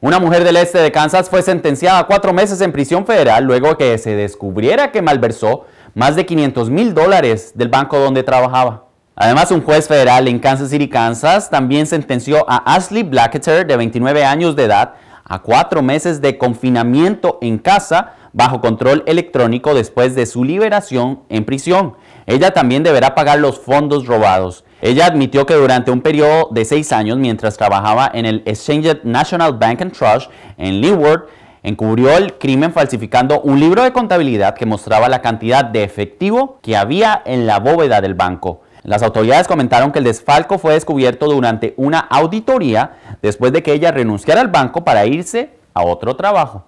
Una mujer del este de Kansas fue sentenciada a cuatro meses en prisión federal luego que se descubriera que malversó más de 500 mil dólares del banco donde trabajaba. Además, un juez federal en Kansas City, Kansas, también sentenció a Ashley Blacketer, de 29 años de edad, a cuatro meses de confinamiento en casa bajo control electrónico después de su liberación en prisión. Ella también deberá pagar los fondos robados. Ella admitió que durante un periodo de seis años, mientras trabajaba en el Exchange National Bank and Trust en Leeward, encubrió el crimen falsificando un libro de contabilidad que mostraba la cantidad de efectivo que había en la bóveda del banco. Las autoridades comentaron que el desfalco fue descubierto durante una auditoría después de que ella renunciara al banco para irse a otro trabajo.